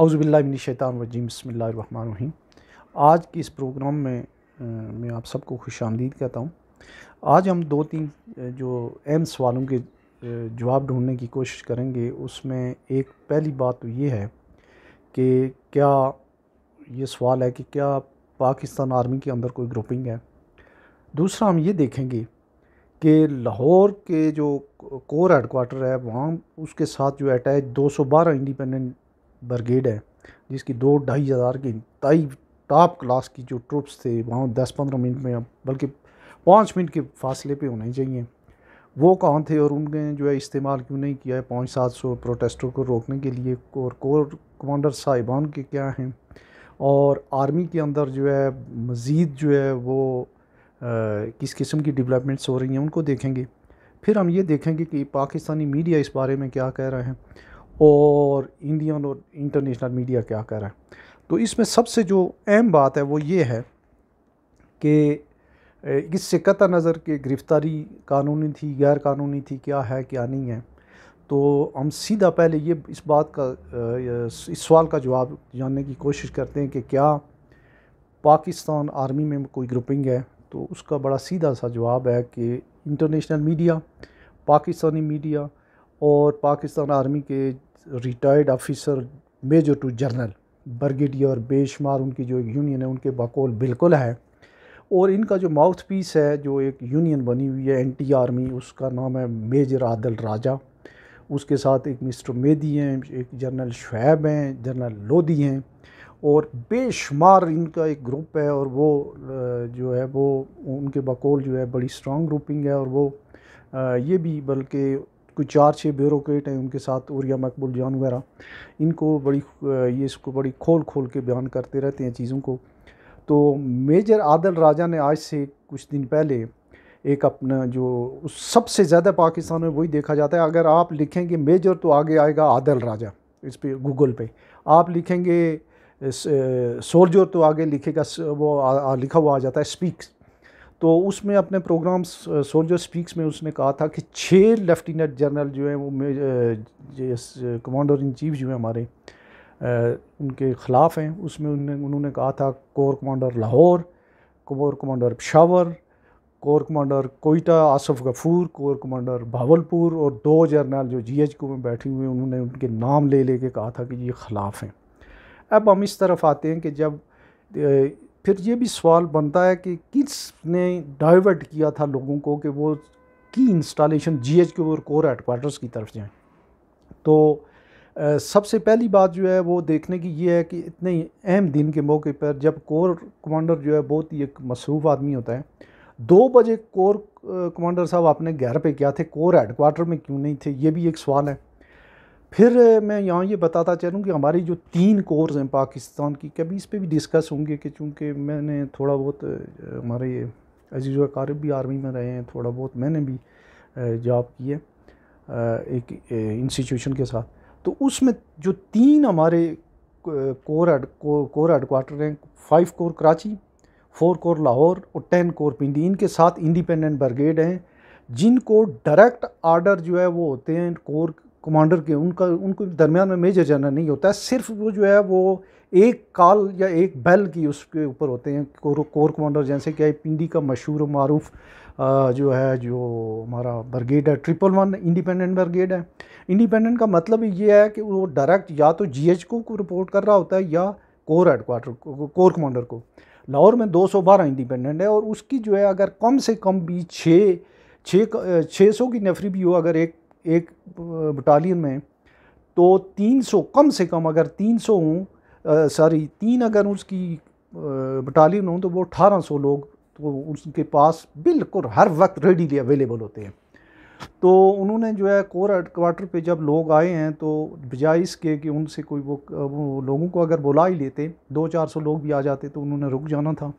बसमान बसमीम आज के इस प्रोग्राम में मैं आप सबको खुश आमदीद कहता हूँ आज हम दो तीन जो अहम सवालों के जवाब ढूंढने की कोशिश करेंगे उसमें एक पहली बात तो ये है कि क्या ये सवाल है कि क्या पाकिस्तान आर्मी के अंदर कोई ग्रुपिंग है दूसरा हम ये देखेंगे कि लाहौर के जो कोर हेडकोार्टर है वहाँ उसके साथ जो अटैच 212 इंडिपेंडेंट ब्रिगेड है जिसकी दो ढाई हज़ार की ताई टॉप क्लास की जो ट्रुप्स थे वहाँ दस पंद्रह मिनट में बल्कि पाँच मिनट के फासले पे होने चाहिए वो कहाँ थे और उनके जो है इस्तेमाल क्यों नहीं किया है पाँच सात सौ प्रोटेस्टों को रोकने के लिए और कोर कमांडर साहिबान के क्या हैं और आर्मी के अंदर जो है मज़ीद जो है वो आ, किस किस्म की डेवलपमेंट्स हो रही हैं उनको देखेंगे फिर हम ये देखेंगे कि पाकिस्तानी मीडिया इस बारे में क्या कह रहे हैं और इंडियन और इंटरनेशनल मीडिया क्या कह रहा है तो इसमें सबसे जो अहम बात है वो ये है कि इससे कत नज़र कि गिरफ़्तारी कानूनी थी गैर कानूनी थी क्या है क्या नहीं है तो हम सीधा पहले ये इस बात का इस सवाल का जवाब जानने की कोशिश करते हैं कि क्या पाकिस्तान आर्मी में कोई ग्रुपिंग है तो उसका बड़ा सीधा सा जवाब है कि इंटरनेशनल मीडिया पाकिस्तानी मीडिया और पाकिस्तान आर्मी के retired officer major to general brigadier बेशुमार उनकी जो एक यूनियन है उनके बकौल बिल्कुल है और इनका जो माउथ पीस है जो एक यूनियन बनी हुई है एंटी आर्मी उसका नाम है मेजर आदल राजा उसके साथ एक मिस्टर मेदी हैं एक जनरल शुएब हैं जनरल लोधी हैं और बेशुमार इनका एक ग्रुप है और वो जो है वो उनके बकौल जो है बड़ी स्ट्रॉन्ग ग्रुपिंग है और वो ये भी बल्कि कोई चार छः ब्यूरोक्रेट हैं उनके साथ और या मकबूल जान वगैरह इनको बड़ी ये इसको बड़ी खोल खोल के बयान करते रहते हैं चीज़ों को तो मेजर आदल राजा ने आज से कुछ दिन पहले एक अपना जो सबसे ज़्यादा पाकिस्तान में वही देखा जाता है अगर आप लिखेंगे मेजर तो आगे आएगा आदल राजा इस पर गूगल पे आप लिखेंगे सोल्जर तो आगे लिखेगा वो आ, आ, लिखा हुआ आ जाता है स्पीक्स तो उसमें अपने प्रोग्राम सोल्जर स्पीक्स में उसने कहा था कि छः लेफ्टिनेंट जनरल जो हैं वो कमांडर इन चीफ जो हैं हमारे उनके ख़िलाफ़ हैं उसमें उन्होंने उन्होंने कहा था corps commander Lahore corps commander Peshawar corps commander Quetta Asif Ghafoor corps commander Bahawalpur और दो जर्नल जो जी एच में बैठे हुए हैं उन्होंने उनके नाम ले लेके कहा था कि ये ख़िलाफ़ हैं अब हम इस तरफ आते हैं कि जब फिर ये भी सवाल बनता है कि किस ने डाइवर्ट किया था लोगों को कि वो की इंस्टॉलेशन जी एच और कोर हेडकोार्टर्स की तरफ जाएँ तो आ, सबसे पहली बात जो है वो देखने की ये है कि इतने अहम दिन के मौके पर जब कोर कमांडर जो है बहुत ही एक मसरूफ़ आदमी होता है दो बजे कोर कमांडर साहब आपने घर पे क्या थे कोर हेडकोार्टर में क्यों नहीं थे ये भी एक सवाल है फिर मैं यहाँ ये बताता चलूँ कि हमारी जो तीन कोर्स हैं पाकिस्तान की कभी इस पर भी डिस्कस होंगे कि चूँकि मैंने थोड़ा बहुत हमारे अजीज़ कारब भी आर्मी में रहे हैं थोड़ा बहुत मैंने भी जॉब की है एक इंस्टीट्यूशन के साथ तो उसमें जो तीन हमारे कोर हेड कोर हेड क्वार्टर हैं five corps Karachi four corps Lahore और टेन कोर पिंडी इनके साथ इंडिपेंडेंट ब्रिगेड हैं जिनको डायरेक्ट आर्डर जो है वो होते हैं कोर कमांडर के उनका उनको दरमियान में मेजर जनरल नहीं होता है सिर्फ वो जो है वो एक काल या एक बैल की उसके ऊपर होते हैं कोर कोर कमांडर जैसे कि पिंडी का मशहूर मरूफ जो है जो हमारा ब्रिगेड है ट्रिपल वन इंडिपेंडेंट ब्रिगेड है इंडिपेंडेंट का मतलब ये है कि वो डायरेक्ट या तो जी को, को रिपोर्ट कर रहा होता है या कोर हेडकोार्टर को कोर कमांडर को लाहौर में 212 इंडिपेंडेंट है और उसकी जो है अगर कम से कम भी छः छः छः सौ की नफरी भी हो अगर एक एक बटालियन में तो 300 कम से कम अगर 300 हूँ सॉरी तीन अगर उसकी बटालियन हूँ तो वो 1800 लोग तो उनके पास बिल्कुल हर वक्त रेडीली अवेलेबल होते हैं तो उन्होंने जो है कोर हेडक्वार्टर पे जब लोग आए हैं तो बजाय इसके कि उनसे कोई वो, वो लोगों को अगर बुला ही लेते दो चार सौ लोग भी आ जाते तो उन्होंने रुक जाना था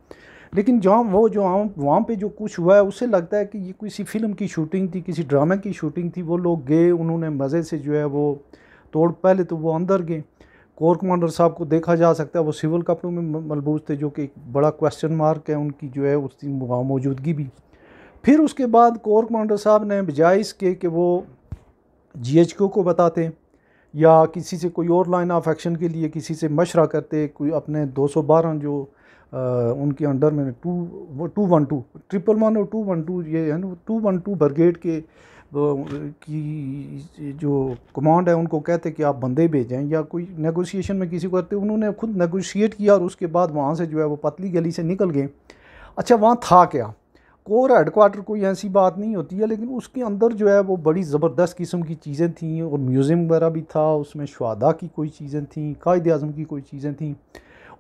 लेकिन जहाँ वो जो हम वहाँ पे जो कुछ हुआ है उसे लगता है कि ये किसी फिल्म की शूटिंग थी किसी ड्रामे की शूटिंग थी वो लोग गए उन्होंने मज़े से जो है वो तोड़ पहले तो वो अंदर गए कोर कमांडर साहब को देखा जा सकता है वो सिविल कपड़ों में मलबूज थे जो कि एक बड़ा क्वेश्चन मार्क है उनकी जो है उसकी मौजूदगी भी फिर उसके बाद कोर कमांडर साहब ने बजाय इसके कि वो जी को बताते या किसी से कोई और लाइन ऑफ एक्शन के लिए किसी से मशरा करते कोई अपने 212 जो उनके अंडर में टू वो two one two triple one और टू वन टू ये है ना टू वन टू ब्रिगेड के की जो कमांड है उनको कहते कि आप बंदे भेजें या कोई नेगोशिएशन में किसी को करते उन्होंने खुद नेगोशिएट किया और उसके बाद वहाँ से जो है वो पतली गली से निकल गए अच्छा वहाँ था क्या कोर हेडकोार्टर कोई ऐसी बात नहीं होती है लेकिन उसके अंदर जो है वो बड़ी ज़बरदस्त किस्म की चीज़ें थी और म्यूज़ियम वगैरह भी था उसमें शादा की कोई चीज़ें थी कायद अजम की कोई चीज़ें थीं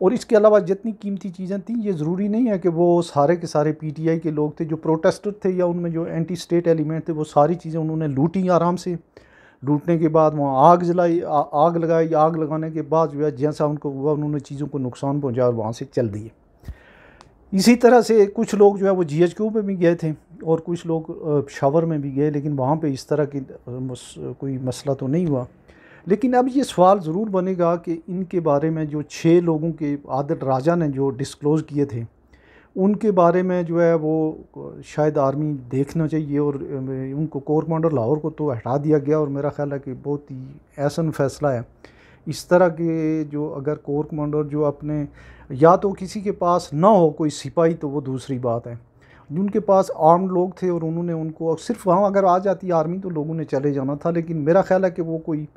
और इसके अलावा जितनी कीमती चीज़ें थी ये ज़रूरी नहीं है कि वो सारे के सारे पीटीआई के लोग थे जो प्रोटेस्टर थे या उनमें जो एंटी स्टेट एलिमेंट थे वो सारी चीज़ें उन्होंने लूटी आराम से लूटने के बाद वहाँ आग जलाई आग लगाई आग लगाने के बाद जो है जैसा उनको हुआ उन्होंने चीज़ों को नुकसान पहुँचाया और वहाँ से चल दिए इसी तरह से कुछ लोग जो है वो जी एच क्यू में भी गए थे और कुछ लोग शावर में भी गए लेकिन वहाँ पे इस तरह की कोई मसला तो नहीं हुआ लेकिन अब ये सवाल ज़रूर बनेगा कि इनके बारे में जो छः लोगों के आदत राजा ने जो डिस्क्लोज़ किए थे उनके बारे में जो है वो शायद आर्मी देखना चाहिए और उनको कोर कमांडर लाहौर को तो हटा दिया गया और मेरा ख्याल है कि बहुत ही ऐसा फैसला है इस तरह के जो अगर कोर कमांडर जो अपने या तो किसी के पास ना हो कोई सिपाही तो वो दूसरी बात है जिनके पास आर्म लोग थे और उन्होंने उनको और सिर्फ वहाँ अगर आ जाती आर्मी तो लोगों ने चले जाना था लेकिन मेरा ख्याल है कि वो कोई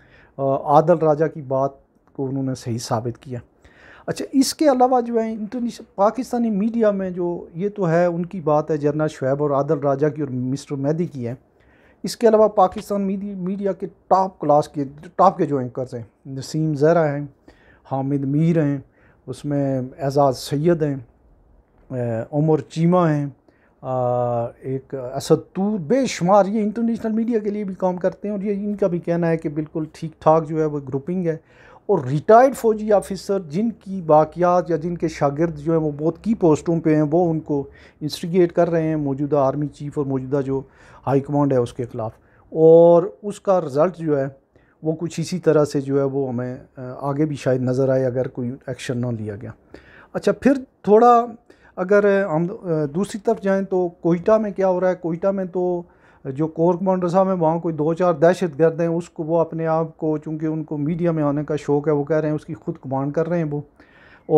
आदल राजा की बात को उन्होंने सही साबित किया अच्छा इसके अलावा जो है इंटरनेशनल पाकिस्तानी मीडिया में जो ये तो है उनकी बात है जनरल शुैब और आदल राजा की और मिस्टर मैदी की है इसके अलावा पाकिस्तान मीडिया के टॉप क्लास के टॉप के जो एंकर्स हैं नसीम जरा हैं हामिद मीर हैं उसमें एजाज़ सैद हैं उमर चीमा हैं एक असदूर बेशुमार ये इंटरनेशनल मीडिया के लिए भी काम करते हैं और ये इनका भी कहना है कि बिल्कुल ठीक ठाक जो है वो ग्रुपिंग है और रिटायर्ड फौजी ऑफिसर जिनकी बाकियात या जिनके शागिर्द जो हैं वो बहुत की पोस्टों पे हैं वो उनको इंस्टिगेट कर रहे हैं मौजूदा आर्मी चीफ और मौजूदा जो हाई कमांड है उसके ख़िलाफ़ और उसका रिज़ल्ट जो है वो कुछ इसी तरह से जो है वो हमें आगे भी शायद नज़र आए अगर कोई एक्शन ना लिया गया अच्छा फिर थोड़ा अगर हम दूसरी तरफ जाएँ तो कोयटा में क्या हो रहा है कोयटा में तो जो कोर कमांडर साहब हैं वहाँ कोई दो चार दहशत गर्द हैं उसको वो अपने आप को चूँकि उनको मीडिया में आने का शौक़ है वो कह रहे हैं उसकी ख़ुद कमांड कर रहे हैं वो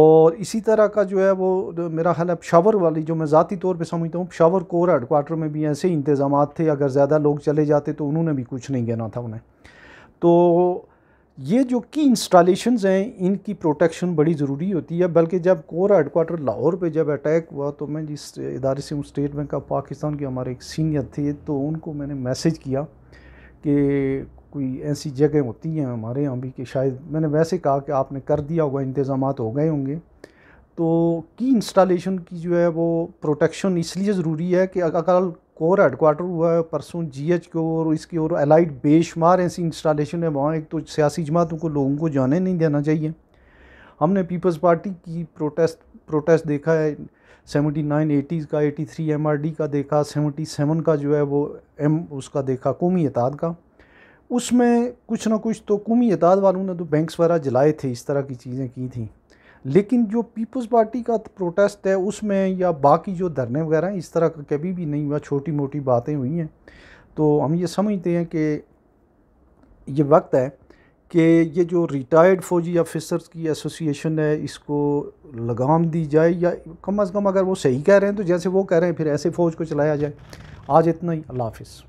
और इसी तरह का जो है वो मेरा ख्याल है पशावर वाली जो मैं ज़ाती तौर पे समझता हूँ पशावर कोर हेड में भी ऐसे ही इंतज़ाम थे अगर ज़्यादा लोग चले जाते तो उन्होंने भी कुछ नहीं कहना था उन्हें तो ये जो की इंस्टॉलेशंस हैं इनकी प्रोटेक्शन बड़ी ज़रूरी होती है बल्कि जब कोर हेडकोार्टर लाहौर पे जब अटैक हुआ तो मैं जिस इदारे से हूँ स्टेट बैंक ऑफ पाकिस्तान के हमारे एक सीनियर थे तो उनको मैंने मैसेज किया कि कोई ऐसी जगह होती हैं हमारे यहाँ भी कि शायद मैंने वैसे कहा कि आपने कर दिया होगा इंतज़ाम हो गए होंगे तो की इंस्टॉलेशन की जो है वो प्रोटेक्शन इसलिए ज़रूरी है कि अगर कोर हेडकोार्टर हुआ है परसों जी एच के और इसकी और अलाइड बेशुमार ऐसी इंस्टॉलेशन है वहाँ एक तो सियासी जमातों को लोगों को जाने नहीं देना चाहिए हमने पीपल्स पार्टी की प्रोटेस्ट प्रोटेस्ट देखा है सेवेंटी नाइन एटीज़ का eighty three M R D का देखा सेवेंटी सेवन का जो है वो एम उसका देखा कौमी एताद का उसमें कुछ ना कुछ तो कौमी एताद वालों ने तो बैंक्स वगैरह जलाए थे इस तरह की चीज़ें की थी लेकिन जो पीपल्स पार्टी का प्रोटेस्ट है उसमें या बाकी जो धरने वगैरह इस तरह का कभी भी नहीं हुआ छोटी मोटी बातें हुई हैं तो हम ये समझते हैं कि ये वक्त है कि ये जो रिटायर्ड फ़ौजी अफिसर्स की एसोसिएशन है इसको लगाम दी जाए या कम अज़ कम अगर वो सही कह रहे हैं तो जैसे वो कह रहे हैं फिर ऐसे फ़ौज को चलाया जाए आज इतना ही अल्लाह हाफिज़